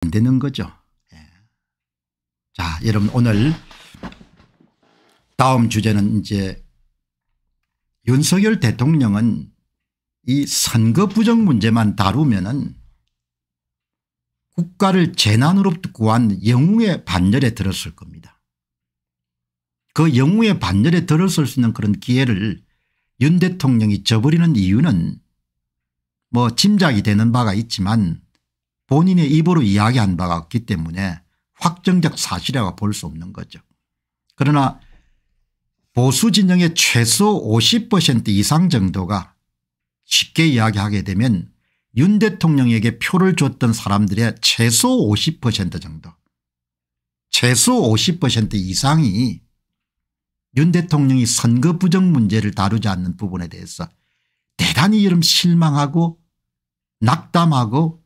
안 되는 거죠. 예. 자, 여러분 오늘 다음 주제는 이제 윤석열 대통령은 이 선거 부정 문제만 다루면은 국가를 재난으로부터 구한 영웅의 반열에 들었을 겁니다. 그 영웅의 반열에 들었을 수 있는 그런 기회를 윤 대통령이 저버리는 이유는 뭐 짐작이 되는 바가 있지만 본인의 입으로 이야기한 바가 없기 때문에 확정적 사실이라고 볼 수 없는 거죠. 그러나 보수 진영의 최소 50% 이상 정도가 쉽게 이야기하게 되면 윤 대통령에게 표를 줬던 사람들의 최소 50% 정도 최소 50% 이상이 윤 대통령이 선거 부정 문제를 다루지 않는 부분에 대해서 대단히 이름 실망하고 낙담하고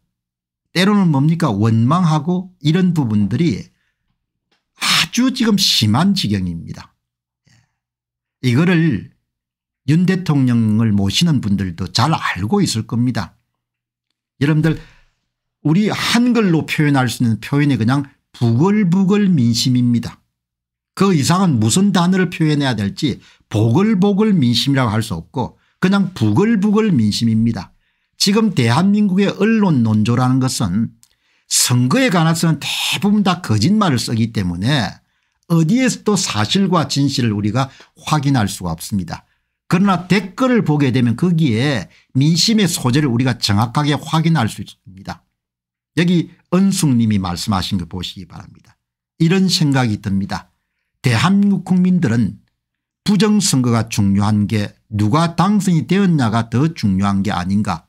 때로는 뭡니까 원망하고 이런 부분들이 아주 지금 심한 지경입니다. 예. 이거를 윤 대통령을 모시는 분들도 잘 알고 있을 겁니다. 여러분들 우리 한글로 표현할 수 있는 표현이 그냥 부글부글 민심입니다. 그 이상은 무슨 단어를 표현해야 될지 보글보글 민심이라고 할 수 없고 그냥 부글부글 민심입니다. 지금 대한민국의 언론 논조라는 것은 선거에 관해서는 대부분 다 거짓말을 쓰기 때문에 어디에서도 사실과 진실을 우리가 확인할 수가 없습니다. 그러나 댓글을 보게 되면 거기에 민심의 소재를 우리가 정확하게 확인할 수 있습니다. 여기 은숙님이 말씀하신 거 보시기 바랍니다. 이런 생각이 듭니다. 대한민국 국민들은 부정선거가 중요한 게 누가 당선이 되었냐가 더 중요한 게 아닌가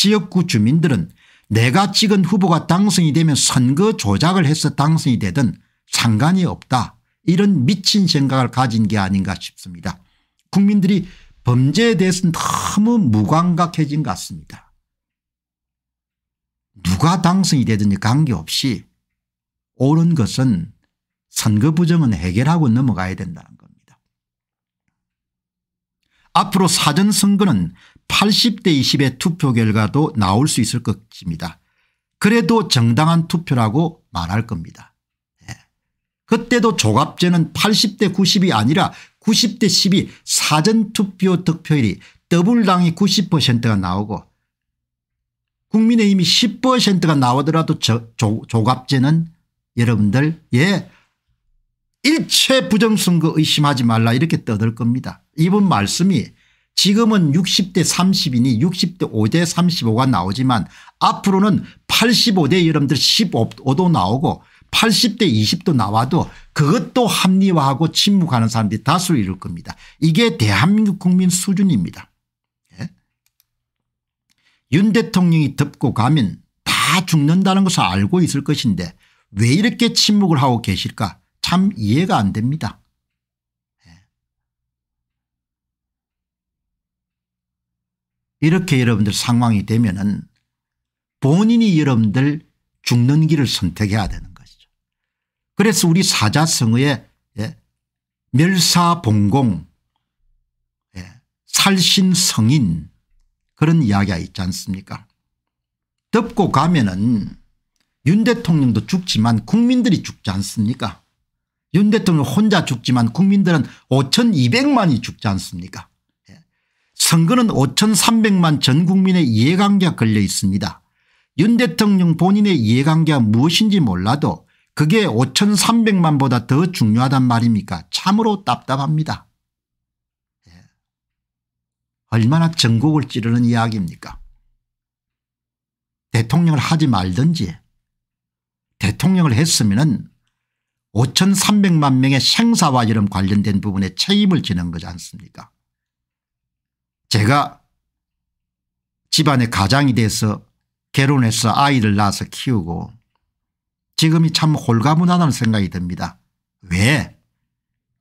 지역구 주민들은 내가 찍은 후보가 당선이 되면 선거 조작을 해서 당선이 되든 상관이 없다 이런 미친 생각을 가진 게 아닌가 싶습니다. 국민들이 범죄에 대해서는 너무 무감각해진 것 같습니다. 누가 당선이 되든지 관계없이 옳은 것은 선거 부정은 해결하고 넘어가야 된다는 앞으로 사전선거는 80대 20의 투표 결과도 나올 수 있을 것입니다. 그래도 정당한 투표라고 말할 겁니다. 예. 그때도 조갑제는 80대 90이 아니라 90대 10이 사전투표 득표율이 더블당이 90%가 나오고 국민의힘이 10%가 나오더라도 저, 조, 조갑제는 여러분들 예 일체 부정선거 의심하지 말라 이렇게 떠들 겁니다. 이분 말씀이 지금은 60대 30이니 60대 5대 35가 나오지만 앞으로는 85대 여러분들 15도 나오고 80대 20도 나와도 그것도 합리화하고 침묵하는 사람들이 다수 이룰 겁니다. 이게 대한민국 국민 수준입니다. 예? 윤 대통령이 덮고 가면 다 죽는다는 것을 알고 있을 것인데 왜 이렇게 침묵을 하고 계실까 참 이해가 안 됩니다. 예. 이렇게 여러분들 상황이 되면 은 본인이 여러분들 죽는 길을 선택해야 되는 것이죠. 그래서 우리 사자성어에 예, 멸사봉공 예, 살신성인 그런 이야기가 있지 않습니까 덮고 가면 은윤 대통령도 죽지만 국민들이 죽지 않습니까 윤 대통령 혼자 죽지만 국민들은 5200만이 죽지 않습니까 예. 선거는 5300만 전 국민의 이해관계가 걸려 있습니다. 윤 대통령 본인의 이해관계가 무엇인지 몰라도 그게 5300만보다 더 중요하단 말입니까 참으로 답답합니다. 예. 얼마나 전국을 찌르는 이야기입니까 대통령을 하지 말든지 대통령을 했으면 은 5,300만 명의 생사와 이런 관련된 부분에 책임을 지는 거지 않습니까 제가 집안의 가장이 돼서 결혼해서 아이를 낳아서 키우고 지금이 참 홀가분하다는 생각이 듭니다. 왜?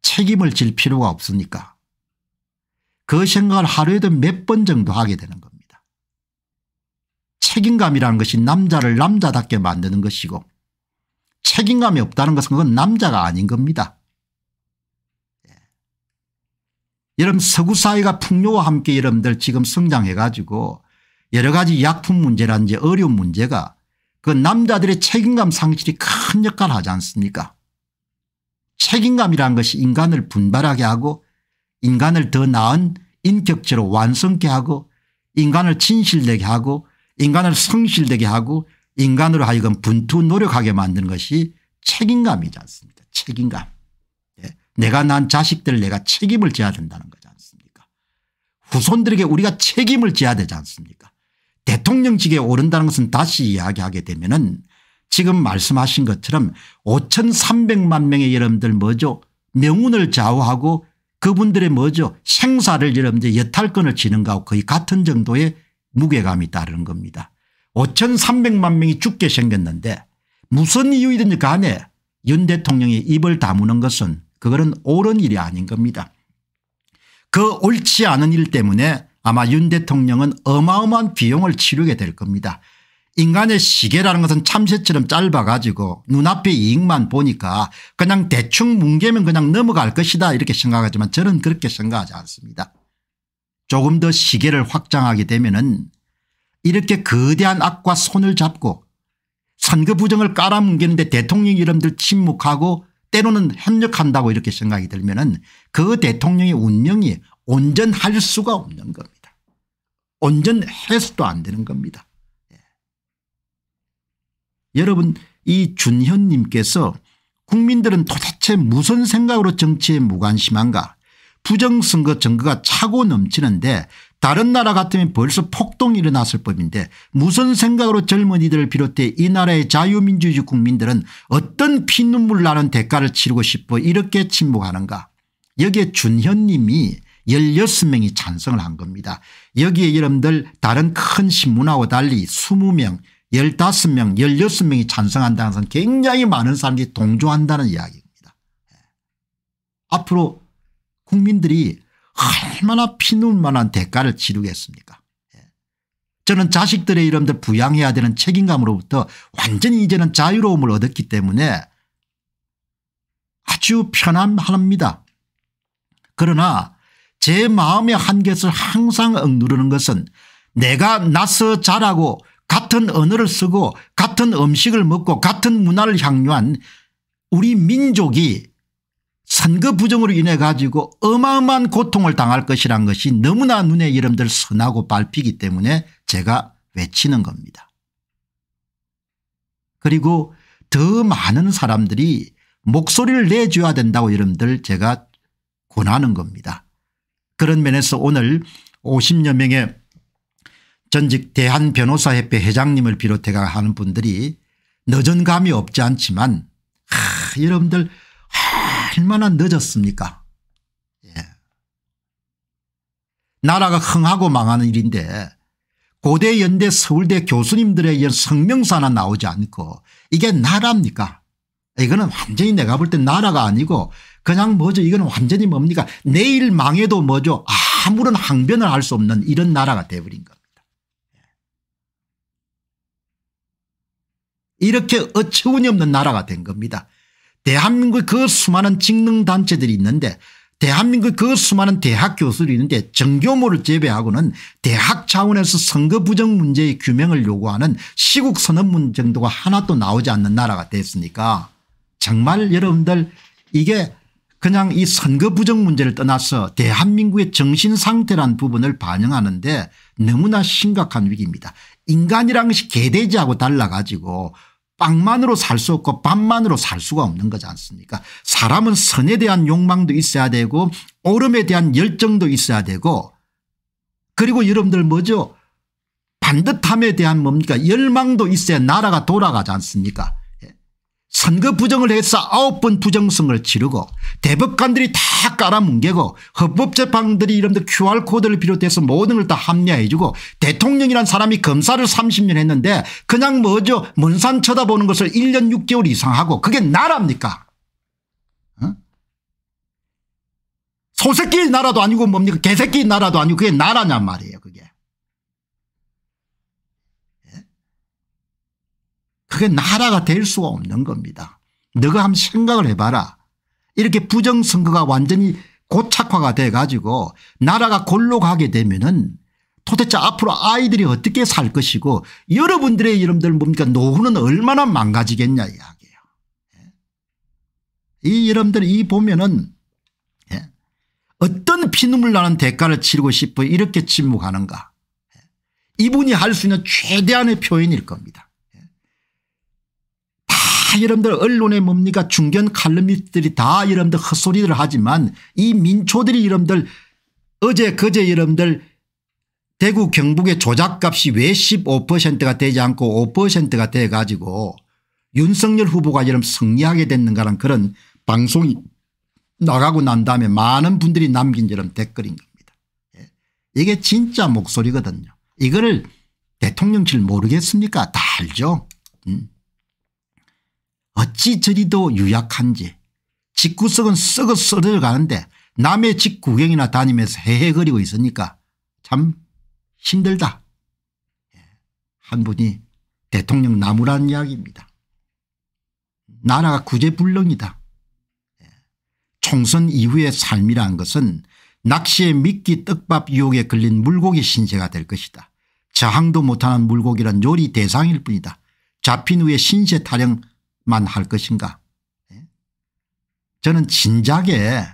책임을 질 필요가 없으니까. 그 생각을 하루에도 몇 번 정도 하게 되는 겁니다. 책임감이라는 것이 남자를 남자답게 만드는 것이고 책임감이 없다는 것은 그건 남자가 아닌 겁니다. 여러분 예. 서구 사회가 풍요와 함께 여러분들 지금 성장해 가지고 여러 가지 약품 문제라든지 어려운 문제가 그 남자들의 책임감 상실이 큰 역할을 하지 않습니까 책임감이라는 것이 인간을 분발하게 하고 인간을 더 나은 인격체로 완성케 하고 인간을 진실되게 하고 인간을 성실되게 하고 인간으로 하여금 분투 노력하게 만드는 것이 책임감이지 않습니까 책임감. 예. 내가 난 자식들 내가 책임을 져야 된다는 거지 않습니까 후손들에게 우리가 책임을 져야 되지 않습니까 대통령직에 오른다는 것은 다시 이야기하게 되면 은 지금 말씀하신 것처럼 5300만 명의 여러분들 뭐죠 명운을 좌우하고 그분들의 뭐죠 생사를 여러분들 여탈권을 지는 것하고 거의 같은 정도의 무게감이 따르는 겁니다. 5,300만 명이 죽게 생겼는데 무슨 이유이든지 간에 윤 대통령이 입을 다무는 것은 그거는 옳은 일이 아닌 겁니다. 그 옳지 않은 일 때문에 아마 윤 대통령은 어마어마한 비용을 치르게 될 겁니다. 인간의 시계라는 것은 참새처럼 짧아 가지고 눈앞의 이익만 보니까 그냥 대충 뭉개면 그냥 넘어갈 것이다 이렇게 생각하지만 저는 그렇게 생각하지 않습니다. 조금 더 시계를 확장하게 되면 은 이렇게 거대한 악과 손을 잡고 선거 부정을 깔아뭉개는데 대통령 이름들 침묵하고 때로는 협력한다고 이렇게 생각이 들면 은그 대통령의 운명이 온전할 수가 없는 겁니다. 온전해서도 안 되는 겁니다. 예. 여러분 이 준현님께서 국민들은 도대체 무슨 생각으로 정치에 무관심한가 부정선거 증거가 차고 넘치는데 다른 나라 같으면 벌써 폭동이 일어났을 법인데 무슨 생각으로 젊은이들을 비롯해 이 나라의 자유민주주의 국민들은 어떤 피눈물 나는 대가를 치르고 싶어 이렇게 침묵하는가 여기에 준현님이 16명이 찬성을 한 겁니다. 여기에 여러분들 다른 큰 신문하고 달리 20명 15명 16명이 찬성한다는 것은 굉장히 많은 사람들이 동조한다는 이야기입니다. 예. 앞으로 국민들이 얼마나 피눈만한 대가를 치르겠습니까 예. 저는 자식들의 이름들 부양해야 되는 책임감으로부터 완전히 이제는 자유로움을 얻었기 때문에 아주 편안합니다. 그러나 제 마음의 한계를 항상 억누르는 것은 내가 나서 자라고 같은 언어를 쓰고 같은 음식을 먹고 같은 문화를 향유한 우리 민족이 선거 부정으로 인해 가지고 어마어마한 고통을 당할 것이란 것이 너무나 눈에 이름들 선하고 밟히기 때문에 제가 외치는 겁니다. 그리고 더 많은 사람들이 목소리를 내줘야 된다고 여러분들 제가 권하는 겁니다. 그런 면에서 오늘 50여 명의 전직 대한변호사협회 회장님을 비롯해 하는 분들이 늦은 감이 없지 않지만 하, 여러분들 얼마나 늦었습니까 예. 나라가 흥하고 망하는 일인데 고대 연대 서울대 교수님들의 성명사나 나오지 않고 이게 나라입니까 이거는 완전히 내가 볼 때 나라가 아니고 그냥 뭐죠 이건 완전히 뭡니까 내일 망해도 뭐죠 아무런 항변을 할 수 없는 이런 나라가 돼버린 겁니다. 예. 이렇게 어처구니없는 나라가 된 겁니다. 대한민국 그 수많은 직능단체들이 있는데 대한민국 그 수많은 대학 교수들이 있는데 정교모를 제외하고는 대학 차원에서 선거 부정 문제의 규명을 요구하는 시국 선언문 정도가 하나도 나오지 않는 나라가 됐으니까 정말 여러분들 이게 그냥 이 선거 부정 문제를 떠나서 대한민국의 정신상태란 부분을 반영하는데 너무나 심각한 위기입니다. 인간이라 것이 개돼지하고 달라가지고 빵만으로 살 수 없고 밥만으로 살 수가 없는 거지 않습니까 사람은 선에 대한 욕망도 있어야 되고 오름에 대한 열정도 있어야 되고 그리고 여러분들 뭐죠 반듯함에 대한 뭡니까 열망도 있어야 나라가 돌아가지 않습니까 선거 부정을 해서 아홉 번 부정선거를 치르고 대법관들이 다 깔아뭉개고 헌법재판들이 이름도 QR코드를 비롯해서 모든 걸 다 합리화해주고 대통령이란 사람이 검사를 30년 했는데 그냥 뭐죠 문산 쳐다보는 것을 1년 6개월 이상 하고 그게 나라입니까 어? 소새끼 나라도 아니고 뭡니까 개새끼 나라도 아니고 그게 나라냔 말이에요 그게 그게 나라가 될 수가 없는 겁니다. 너가 한번 생각을 해봐라. 이렇게 부정선거가 완전히 고착화가 돼 가지고 나라가 골로 가게 되면은 도대체 앞으로 아이들이 어떻게 살 것이고 여러분들의 이름들 뭡니까 노후는 얼마나 망가지겠냐 이야기예요. 예. 이 여러분들 이 보면은 예. 어떤 피눈물 나는 대가를 치르고 싶어 이렇게 침묵하는가 예. 이분이 할 수 있는 최대한의 표현일 겁니다. 아, 여러분들 언론에 뭡니까 중견 칼럼니스트들이 다 여러분들 헛소리를 하지만 이 민초들이 여러분들 어제 그제 여러분들 대구 경북의 조작값이 왜 15%가 되지 않고 5%가 돼 가지고 윤석열 후보가 여러분 승리하게 됐는가라는 그런 방송이 나가고 난 다음에 많은 분들이 남긴 여러분 댓글인 겁니다. 예. 이게 진짜 목소리거든요. 이거를 대통령실 모르겠습니까? 다 알죠. 음. 어찌 저리도 유약한지 집구석은 썩어 쓰어져가는데 남의 집 구경이나 다니면서 헤헤거리고 있으니까 참 힘들다. 예, 한 분이 대통령 나무라는 이야기입니다. 나라가 구제불능이다. 예, 총선 이후의 삶이란 것은 낚시의 미끼 떡밥 유혹에 걸린 물고기 신세가 될 것이다. 저항도 못하는 물고기란 요리 대상일 뿐이다. 잡힌 후에 신세 타령 만할 것인가 예? 저는 진작에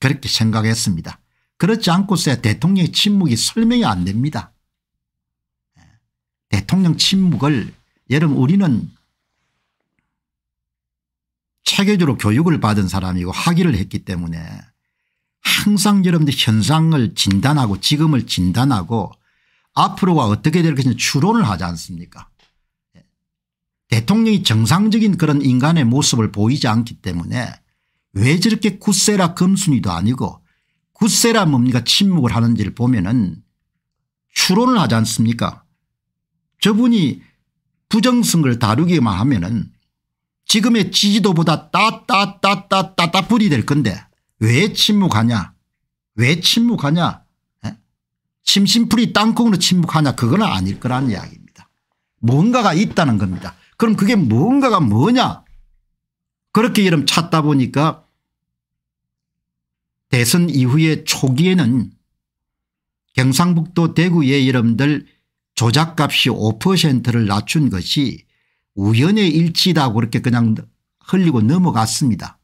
그렇게 생각했습니다. 그렇지 않고서야 대통령의 침묵이 설명이 안 됩니다. 예? 대통령 침묵을 여러분 우리는 체계적으로 교육을 받은 사람이고 학위를 했기 때문에 항상 여러분들 현상을 진단하고 지금을 진단하고 앞으로가 어떻게 될 것인지 추론을 하지 않습니까 대통령이 정상적인 그런 인간의 모습을 보이지 않기 때문에 왜 저렇게 굿세라 금순이도 아니고 굿세라 뭡니까 침묵을 하는지를 보면은 추론을 하지 않습니까 저분이 부정성을 다루기만 하면은 지금의 지지도보다 따따따따따따뿌리 될 건데 왜 침묵하냐 왜 침묵하냐 에? 예? 심심풀이 땅콩으로 침묵하냐 그건 아닐 거란 이야기입니다. 뭔가가 있다는 겁니다. 그럼 그게 뭔가가 뭐냐 그렇게 이름 찾다 보니까 대선 이후에 초기에는 경상북도 대구의 이름들 조작값이 5%를 낮춘 것이 우연의 일치다고 그렇게 그냥 흘리고 넘어갔습니다.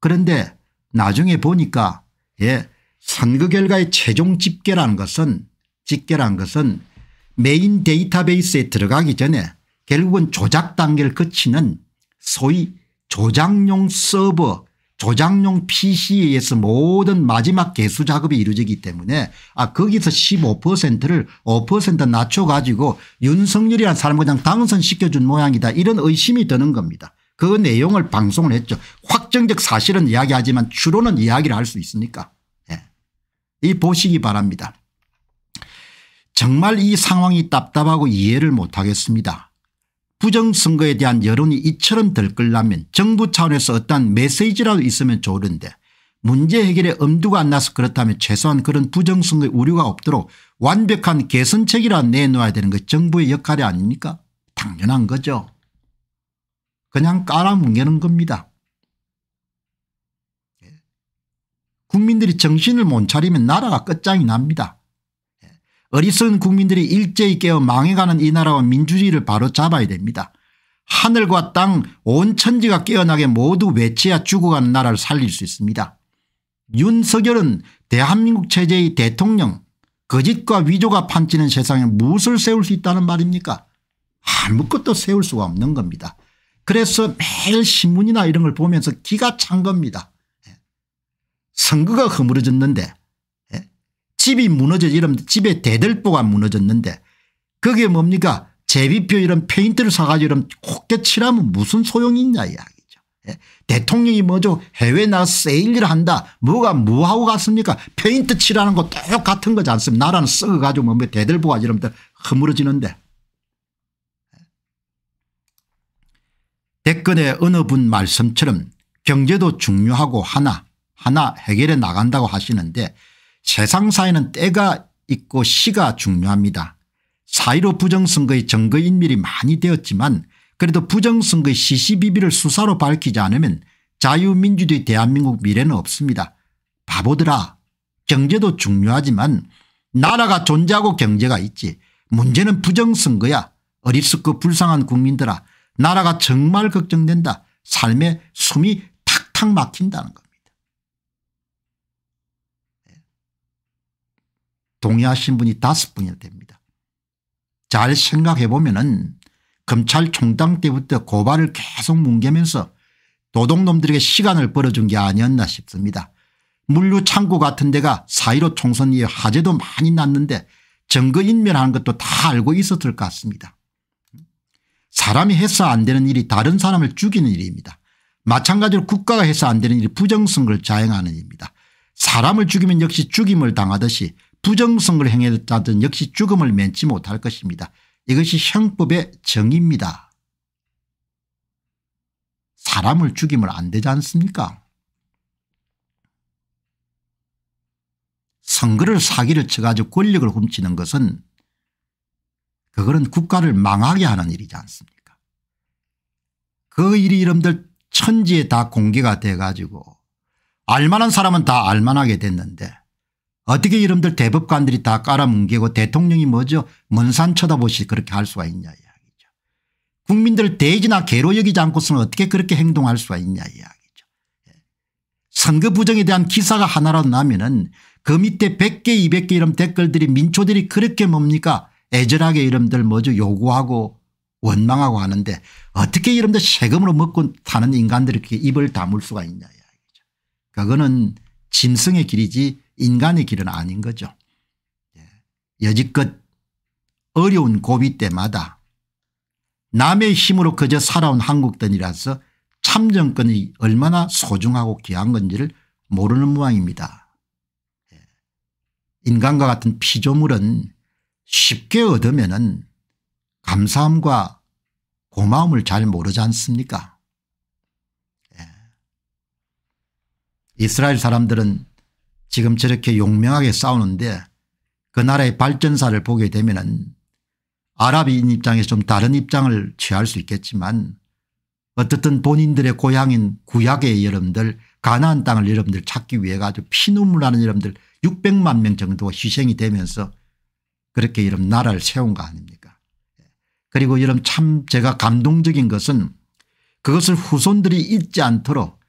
그런데 나중에 보니까 예, 선거 결과의 최종 집계라는 것은 집계란 것은 메인 데이터베이스에 들어가기 전에 결국은 조작 단계를 거치는 소위 조작용 서버 조작용 PC에 의해서 모든 마지막 개수 작업이 이루어지기 때문에 아 거기서 15%를 5% 낮춰가지고 윤석열이란 사람 그냥 당선시켜준 모양이다 이런 의심이 드는 겁니다. 그 내용을 방송을 했죠. 확정적 사실은 이야기하지만 주로는 이야기를 할 수 있으니까 예. 이 보시기 바랍니다. 정말 이 상황이 답답하고 이해를 못하겠습니다. 부정선거에 대한 여론이 이처럼 들끓라면 정부 차원에서 어떠한 메시지라도 있으면 좋은데 문제 해결에 엄두가 안 나서 그렇다면 최소한 그런 부정선거의 우려가 없도록 완벽한 개선책이라 내놓아야 되는 것 정부의 역할이 아닙니까 당연한 거죠. 그냥 깔아뭉개는 겁니다. 예. 국민들이 정신을 못 차리면 나라가 끝장이 납니다. 어리석은 국민들이 일제히 깨어 망해가는 이 나라와 민주주의를 바로 잡아야 됩니다. 하늘과 땅온 천지가 깨어나게 모두 외쳐야 죽어가는 나라를 살릴 수 있습니다. 윤석열은 대한민국 체제의 대통령 거짓과 위조가 판치는 세상에 무엇을 세울 수 있다는 말입니까 아무것도 세울 수가 없는 겁니다. 그래서 매일 신문이나 이런 걸 보면서 기가 찬 겁니다. 예. 선거가 허물어졌는데 집이 무너져 이러면 집에 대들보가 무너졌는데 그게 뭡니까 제비표 이런 페인트를 사가지고 이런 곱게 칠하면 무슨 소용이 있냐 이야기죠. 예. 대통령이 뭐죠 해외 나가 세일을 한다 뭐가 뭐하고 갔습니까 페인트 칠하는 거 똑같은 거지 않습니까 나라는 썩어가지고 뭐, 뭐 대들보가 이러면 허물어지는데 댓글에 예. 어느 분 말씀처럼 경제도 중요하고 하나 하나 해결해 나간다고 하시는데 세상사에는 때가 있고 시가 중요합니다. 사1로 부정선거의 증거인멸이 많이 되었지만 그래도 부정선거의 시시비비를 수사로 밝히지 않으면 자유민주주의 대한민국 미래는 없습니다. 바보들아 경제도 중요하지만 나라가 존재하고 경제가 있지 문제는 부정선거야 어리숙고 불쌍한 국민들아 나라가 정말 걱정된다. 삶에 숨이 탁탁 막힌다는 것. 동의하신 분이 다섯 분이 됩니다. 잘 생각해 보면 은 검찰총장 때부터 고발을 계속 뭉개면서 도둑놈들에게 시간을 벌어준 게 아니었나 싶습니다. 물류창고 같은 데가 사1로 총선 이후 에 화재도 많이 났는데 증거인멸하는 것도 다 알고 있었을 것 같습니다. 사람이 해서 안 되는 일이 다른 사람을 죽이는 일입니다. 마찬가지로 국가가 해서 안 되는 일이 부정선거를 자행하는 일입니다. 사람을 죽이면 역시 죽임을 당하듯이 부정성을 행했다든 역시 죽음을 면치 못할 것입니다. 이것이 형법의 정의입니다. 사람을 죽이면 안 되지 않습니까 선거를 사기를 쳐가지고 권력을 훔치는 것은 그거는 국가를 망하게 하는 일이지 않습니까 그 일이 이름들 천지에 다 공개가 돼가지고 알만한 사람은 다 알만하게 됐는데 어떻게 이름들 대법관들이 다 깔아뭉개고 대통령이 뭐죠 문산 쳐다보시 그렇게 할 수가 있냐 이야기죠. 국민들 대지나 개로 여기지 않고서는 어떻게 그렇게 행동할 수가 있냐 이야기죠. 예. 선거 부정에 대한 기사가 하나라도 나면은 그 밑에 100개 200개 이런 댓글들이 민초들이 그렇게 뭡니까 애절하게 이름들 뭐죠 요구하고 원망하고 하는데 어떻게 이름들 세금으로 먹고 타는 인간들이 이렇게 입을 다물 수가 있냐 이야기죠. 그거는 진성의 길이지 인간의 길은 아닌 거죠. 예. 여지껏 어려운 고비 때마다 남의 힘으로 그저 살아온 한국돈이라서 참정권이 얼마나 소중하고 귀한 건지를 모르는 모양입니다. 예. 인간과 같은 피조물은 쉽게 얻으면 감사함과 고마움을 잘 모르지 않습니까 예. 이스라엘 사람들은 지금 저렇게 용맹하게 싸우는데 그 나라의 발전사를 보게 되면 아랍인 입장에서 좀 다른 입장을 취할 수 있겠지만 어떻든 본인들의 고향인 구약의 여러분들 가나안 땅을 여러분들 찾기 위해 가지고 피눈물 나는 여러분들 600만 명 정도가 희생이 되면서 그렇게 여러분 나라를 세운 거 아닙니까 그리고 여러분 참 제가 감동적인 것은 그것을 후손들이 잊지 않도록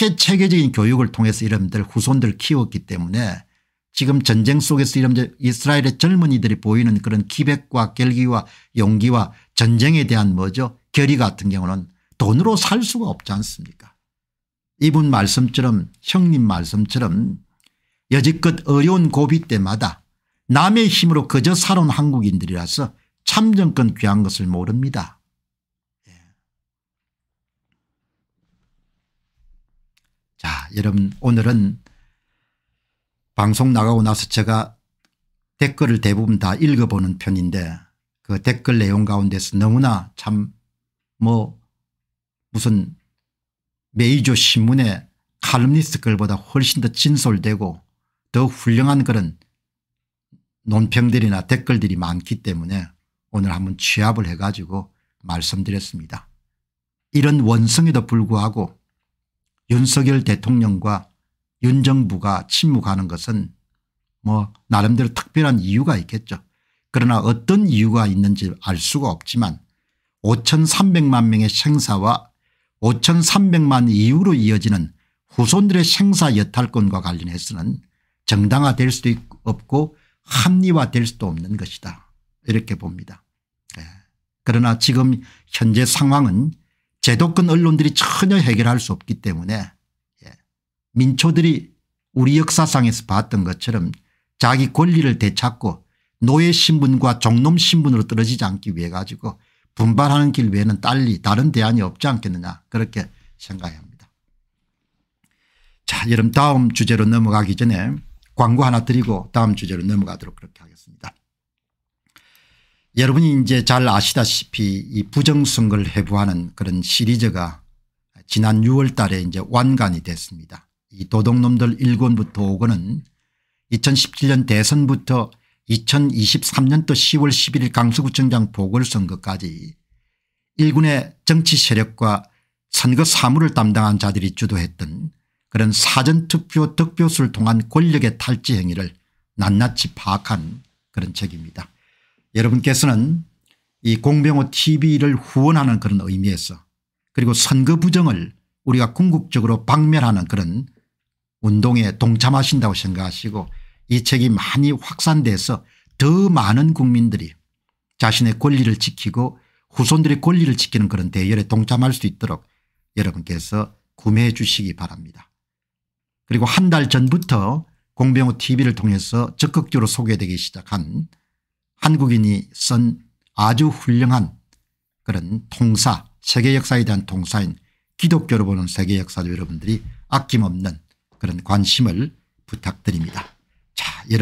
그렇게 체계적인 교육을 통해서 이런들 후손들 키웠기 때문에 지금 전쟁 속에서 이런 이스라엘의 젊은이들이 보이는 그런 기백과 결기와 용기와 전쟁에 대한 뭐죠 결의 같은 경우는 돈으로 살 수가 없지 않습니까 이분 말씀처럼 형님 말씀처럼 여지껏 어려운 고비 때마다 남의 힘으로 그저 살아온 한국인들이라서 참정권 귀한 것을 모릅니다. 여러분 오늘은 방송 나가고 나서 제가 댓글을 대부분 다 읽어보는 편인데 그 댓글 내용 가운데서 너무나 참 뭐 무슨 메이저 신문의 칼럼니스트 글보다 훨씬 더 진솔되고 더 훌륭한 그런 논평들이나 댓글들이 많기 때문에 오늘 한번 취합을 해가지고 말씀드렸습니다. 이런 원성에도 불구하고 윤석열 대통령과 윤 정부가 침묵하는 것은 뭐 나름대로 특별한 이유가 있겠죠. 그러나 어떤 이유가 있는지 알 수가 없지만 5,300만 명의 생사와 5,300만 이후로 이어지는 후손들의 생사 여탈권과 관련해서는 정당화될 수도 없고 합리화될 수도 없는 것이다. 이렇게 봅니다. 예. 그러나 지금 현재 상황은 제도권 언론들이 전혀 해결할 수 없기 때문에 예, 민초들이 우리 역사상에서 봤던 것처럼 자기 권리를 되찾고 노예 신분과 종놈 신분으로 떨어지지 않기 위해 가지고 분발하는 길 외에는 딸리 다른 대안이 없지 않겠느냐 그렇게 생각합니다. 자 여러분 다음 주제로 넘어가기 전에 광고 하나 드리고 다음 주제로 넘어가도록 그렇게 하겠습니다. 여러분이 이제 잘 아시다시피 이 부정선거를 해부하는 그런 시리즈가 지난 6월 달에 이제 완간이 됐습니다. 이 도둑놈들 1권부터 5권은 2017년 대선부터 2023년도 10월 11일 강서구청장 보궐선거까지 1군의 정치 세력과 선거 사무를 담당한 자들이 주도했던 그런 사전투표 득표수를 통한 권력의 탈지 행위를 낱낱이 파악한 그런 책입니다. 여러분께서는 이 공병호 tv를 후원하는 그런 의미에서 그리고 선거 부정을 우리가 궁극적으로 박멸하는 그런 운동에 동참하신다고 생각하시고 이 책이 많이 확산돼서 더 많은 국민들이 자신의 권리를 지키고 후손들의 권리를 지키는 그런 대열에 동참할 수 있도록 여러분께서 구매해 주시기 바랍니다. 그리고 한 달 전부터 공병호 tv를 통해서 적극적으로 소개되기 시작한 한국인이 쓴 아주 훌륭한 그런 통사 세계 역사에 대한 통사인 기독교로 보는 세계 역사도 여러분들이 아낌없는 그런 관심을 부탁드립니다. 자, 여러분.